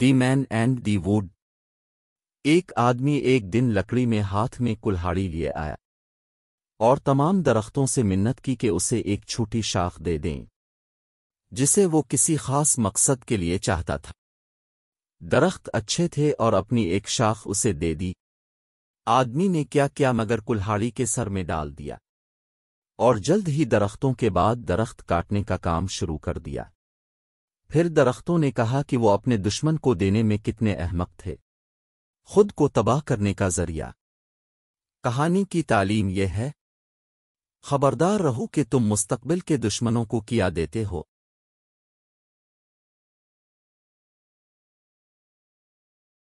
the man and the wood एक आदमी एक दिन लकड़ी में हाथ में कुल्हाड़ी लिए आया और तमाम दरख्तों से मिन्नत की कि उसे एक छोटी शाख दे दें जिसे वो किसी खास मकसद के लिए चाहता था दरख्त अच्छे थे और अपनी एक शाख उसे दे दी आदमी ने क्या क्या मगर कुल्हाड़ी के सर में डाल दिया और जल्द ही दरख्तों के बाद दरख्त काटने का काम शुरू कर दिया फिर दरख्तों ने कहा कि वो अपने दुश्मन को देने में कितने अहमक थे खुद को तबाह करने का जरिया कहानी की तालीम यह है खबरदार रहो कि तुम मुस्तकबिल के दुश्मनों को किया देते हो